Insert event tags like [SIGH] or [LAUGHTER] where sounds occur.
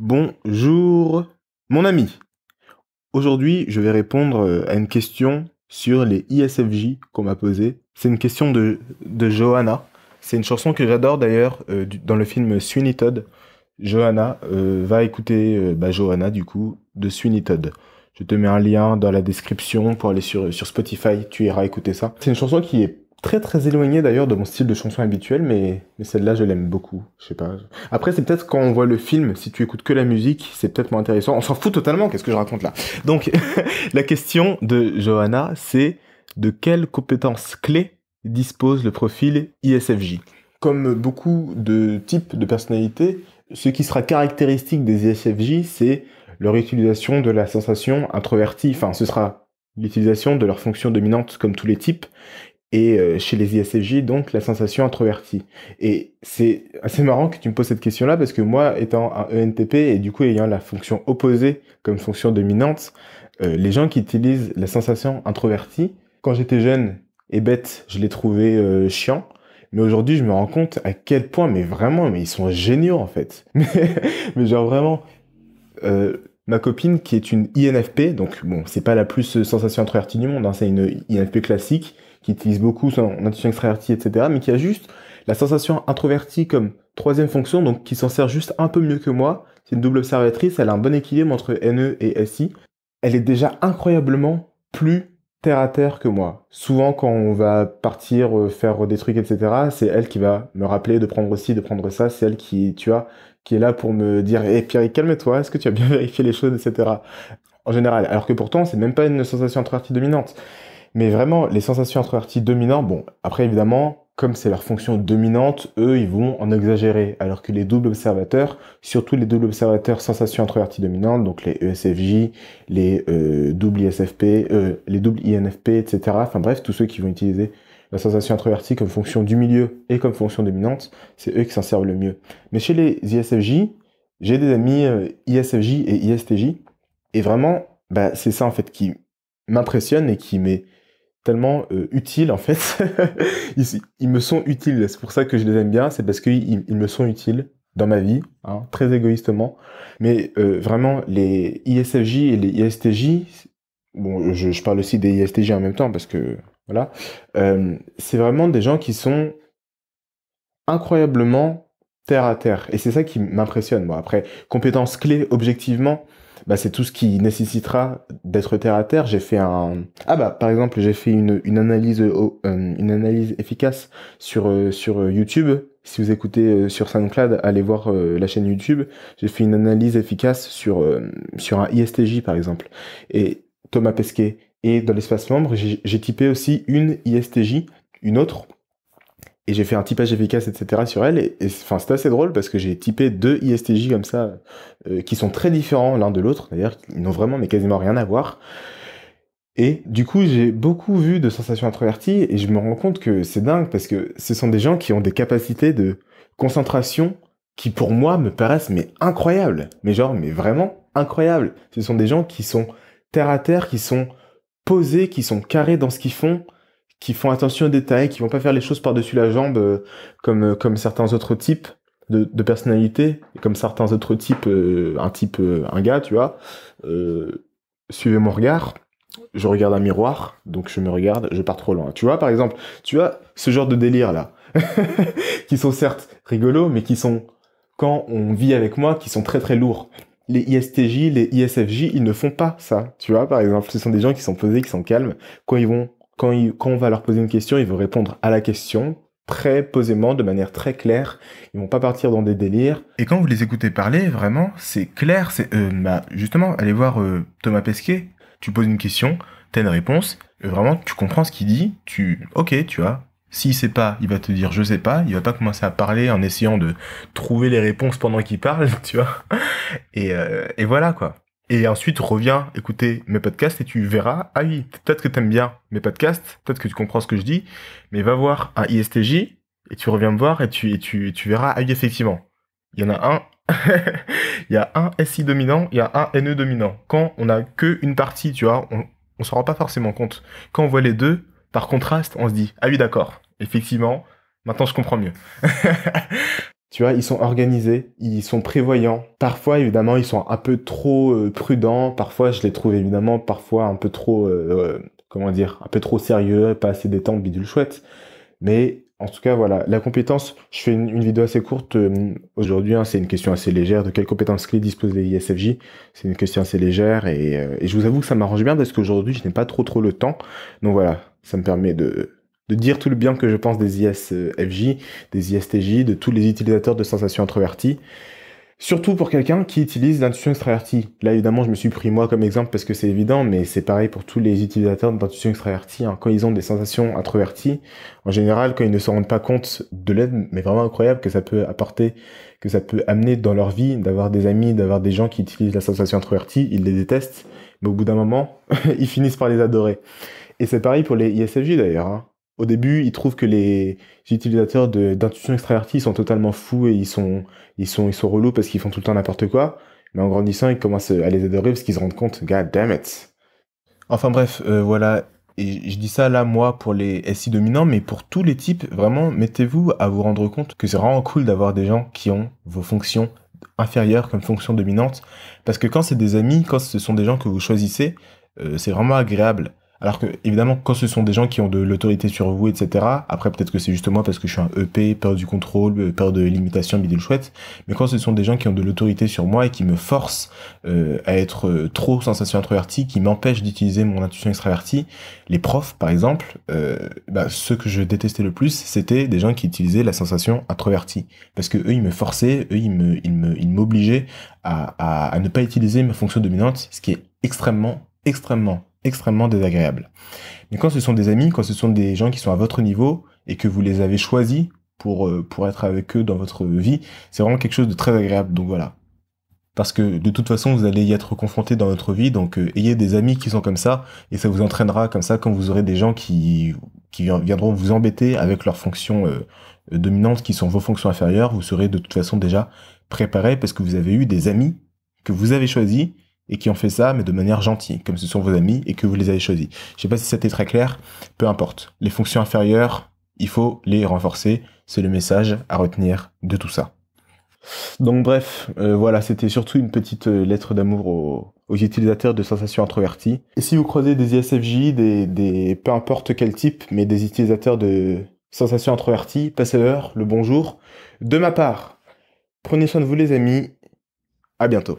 Bonjour mon ami. Aujourd'hui, je vais répondre euh, à une question sur les ISFJ qu'on m'a posé, C'est une question de, de Johanna. C'est une chanson que j'adore d'ailleurs euh, dans le film Sweeney Todd. Johanna, euh, va écouter bah, Johanna du coup de Sweeney Todd. Je te mets un lien dans la description pour aller sur, sur Spotify, tu iras écouter ça. C'est une chanson qui est Très très éloigné d'ailleurs de mon style de chanson habituel, mais, celle-là je l'aime beaucoup. Je sais pas. Après c'est peut-être quand on voit le film, si tu écoutes que la musique, c'est peut-être moins intéressant. On s'en fout totalement, qu'est-ce que je raconte là Donc [LAUGHS] la question de Johanna, c'est de quelles compétences clés dispose le profil ISFJ Comme beaucoup de types de personnalités, ce qui sera caractéristique des ISFJ, c'est leur utilisation de la sensation introvertie. Enfin, ce sera l'utilisation de leur fonction dominante comme tous les types, et euh, chez les ISFJ, donc la sensation introvertie. Et c'est assez marrant que tu me poses cette question-là parce que moi, étant un ENTP et du coup ayant la fonction opposée comme fonction dominante, euh, les gens qui utilisent la sensation introvertie, quand j'étais jeune et bête, je les trouvais euh, chiant chiants. Mais aujourd'hui, je me rends compte à quel point, mais vraiment, mais ils sont géniaux en fait. [LAUGHS] mais, genre vraiment, ma copine qui est une INFP, donc bon, c'est pas la plus sensation introvertie du monde, hein, c'est une INFP classique qui utilise beaucoup son intuition extravertie, etc., mais qui a juste la sensation introvertie comme troisième fonction, donc qui s'en sert juste un peu mieux que moi. C'est une double observatrice, elle a un bon équilibre entre NE et SI. Elle est déjà incroyablement plus terre à terre que moi. Souvent, quand on va partir euh, faire des trucs, etc., c'est elle qui va me rappeler de prendre ci, de prendre ça. C'est elle qui, tu vois, qui est là pour me dire, hé eh, Pierre, calme-toi, est-ce que tu as bien [LAUGHS] vérifié les choses, etc. En général. Alors que pourtant, c'est même pas une sensation introvertie dominante. Mais vraiment, les sensations introverties dominantes, bon, après évidemment, comme c'est leur fonction dominante, eux, ils vont en exagérer. Alors que les doubles observateurs, surtout les doubles observateurs sensations introverties dominantes, donc les ESFJ, les euh, doubles ISFP, euh, les doubles INFP, etc. Enfin bref, tous ceux qui vont utiliser la sensation introvertie comme fonction du milieu et comme fonction dominante, c'est eux qui s'en servent le mieux. Mais chez les ISFJ, j'ai des amis euh, ISFJ et ISTJ, et vraiment, bah, c'est ça en fait qui m'impressionne et qui m'est tellement euh, utile en fait. [LAUGHS] ils, me sont utiles, c'est pour ça que je les aime bien, c'est parce qu'ils ils me sont utiles dans ma vie, hein, ah. très égoïstement. Mais euh, vraiment, les ISFJ et les ISTJ, bon, je, parle aussi des ISTJ en même temps parce que voilà, euh, c'est vraiment des gens qui sont incroyablement terre à terre. Et c'est ça qui m'impressionne, moi. Après, compétences clés, objectivement, bah, c'est tout ce qui nécessitera d'être terre à terre. J'ai fait un ah bah par exemple j'ai fait une, une analyse euh, euh, une analyse efficace sur euh, sur YouTube. Si vous écoutez sur SoundCloud, allez voir la chaîne YouTube. J'ai fait une analyse efficace sur sur un ISTJ par exemple et Thomas Pesquet. Et dans l'espace membre, j'ai typé aussi une ISTJ, une autre et j'ai fait un typage efficace, etc. sur elle. Et, enfin, c'est assez drôle parce que j'ai typé deux ISTJ comme ça, euh, qui sont très différents l'un de l'autre. D'ailleurs, ils n'ont vraiment mais quasiment rien à voir. Et du coup, j'ai beaucoup vu de sensations introverties et je me rends compte que c'est dingue parce que ce sont des gens qui ont des capacités de concentration qui pour moi me paraissent mais incroyables. Mais genre, mais vraiment incroyables. Ce sont des gens qui sont terre à terre, qui sont posés, qui sont carrés dans ce qu'ils font qui font attention aux détails, qui vont pas faire les choses par-dessus la jambe euh, comme euh, comme certains autres types de, de personnalités, comme certains autres types, euh, un type un gars, tu vois. suivez mon regard. Je regarde un miroir, donc je me regarde, je pars trop loin. Tu vois, par exemple, tu vois, ce genre de délire là, [LAUGHS] qui sont certes rigolos, mais qui sont, quand on vit avec moi, qui sont très très lourds les ISTJ, les ISFJ, ils ne font pas ça. Tu vois, par exemple, ce sont des gens qui sont posés, qui sont calmes. Quand ils vont quand, quand on va leur poser une question, ils vont répondre à la question, très posément, de manière très claire. Ils vont pas partir dans des délires. Et quand vous les écoutez parler, vraiment, c'est clair. C'est euh, bah, justement, allez voir euh, Thomas Pesquet. Tu poses une question, t'as une réponse. Euh, vraiment, tu comprends ce qu'il dit. Tu, ok, tu vois. S'il sait pas, il va te dire je sais pas. Il va pas commencer à parler en essayant de trouver les réponses pendant qu'il parle, [LAUGHS] tu vois. et voilà quoi et ensuite reviens écouter mes podcasts et tu verras, ah oui, peut-être que aimes bien mes podcasts, peut-être que tu comprends ce que je dis, mais va voir un ISTJ et tu reviens me voir et tu, et tu, verras, ah oui, effectivement, il y en a un, [LAUGHS] il y a un SI dominant, il y a un NE dominant. Quand on a que une partie, tu vois, on, ne s'en rend pas forcément compte. Quand on voit les deux, par contraste, on se dit, ah oui, d'accord, effectivement, maintenant je comprends mieux. [LAUGHS] Tu vois, ils sont organisés, ils sont prévoyants. Parfois, évidemment, ils sont un peu trop euh, prudents. Parfois, je les trouve évidemment parfois un peu trop, euh, euh, comment dire, un peu trop sérieux, pas assez détente, bidule chouette. Mais en tout cas, voilà, la compétence, je fais une, vidéo assez courte aujourd'hui, hein, c'est une question assez légère de quelles compétences clés disposent les ISFJ. C'est une question assez légère et, et je vous avoue que ça m'arrange bien parce qu'aujourd'hui, je n'ai pas trop trop le temps. Donc voilà, ça me permet de, de dire tout le bien que je pense des ISFJ, euh, des ISTJ, de tous les utilisateurs de sensations introverties. Surtout pour quelqu'un qui utilise l'intuition extravertie. Là, évidemment, je me suis pris moi comme exemple parce que c'est évident, mais c'est pareil pour tous les utilisateurs d'intuition extravertie. Hein. Quand ils ont des sensations introverties, en général, quand ils ne se rendent pas compte de l'aide, mais vraiment incroyable que ça peut apporter, que ça peut amener dans leur vie, d'avoir des amis, d'avoir des gens qui utilisent la sensation introvertie, ils les détestent, mais au bout d'un moment, [LAUGHS] ils finissent par les adorer. Et c'est pareil pour les ISFJ d'ailleurs. Hein. Au début, ils trouvent que les utilisateurs d'intuition extravertie sont totalement fous et ils sont, ils sont, ils sont relous parce qu'ils font tout le temps n'importe quoi. Mais en grandissant, ils commencent à les adorer parce qu'ils se rendent compte, god damn it. Enfin bref, euh, voilà. Et je dis ça là, moi, pour les SI dominants, mais pour tous les types, vraiment, mettez-vous à vous rendre compte que c'est vraiment cool d'avoir des gens qui ont vos fonctions inférieures comme fonctions dominantes. Parce que quand c'est des amis, quand ce sont des gens que vous choisissez, euh, c'est vraiment agréable. Alors que, évidemment, quand ce sont des gens qui ont de l'autorité sur vous, etc., après, peut-être que c'est juste moi parce que je suis un EP, peur du contrôle, euh, peur de l'imitation, bidule chouette, mais quand ce sont des gens qui ont de l'autorité sur moi et qui me forcent euh, à être euh, trop sensation introvertie, qui m'empêchent d'utiliser mon intuition extravertie, les profs, par exemple, bah, ce que je détestais le plus, c'était des gens qui utilisaient la sensation introvertie. Parce que eux, ils me forçaient, eux, ils me, ils me, m'obligeaient à, à, à ne pas utiliser ma fonction dominante, ce qui est extrêmement, extrêmement extrêmement désagréable. Mais quand ce sont des amis, quand ce sont des gens qui sont à votre niveau et que vous les avez choisis pour, euh, pour être avec eux dans votre vie, c'est vraiment quelque chose de très agréable. Donc voilà, parce que de toute façon vous allez y être confronté dans votre vie donc euh, ayez des amis qui sont comme ça et ça vous entraînera comme ça quand vous aurez des gens qui viendront vous embêter avec leurs fonctions euh, dominantes qui sont vos fonctions inférieures vous serez de toute façon déjà préparé parce que vous avez eu des amis que vous avez choisis et qui ont fait ça, mais de manière gentille, comme ce sont vos amis et que vous les avez choisis. Je sais pas si c'était très clair, peu importe. Les fonctions inférieures, il faut les renforcer. C'est le message à retenir de tout ça. Donc bref, euh, voilà, c'était surtout une petite euh, lettre d'amour aux, utilisateurs de sensations introverties. Et si vous croisez des ISFJ, des, des peu importe quel type, mais des utilisateurs de sensations introverties, passez-leur le bonjour. De ma part, prenez soin de vous les amis. À bientôt.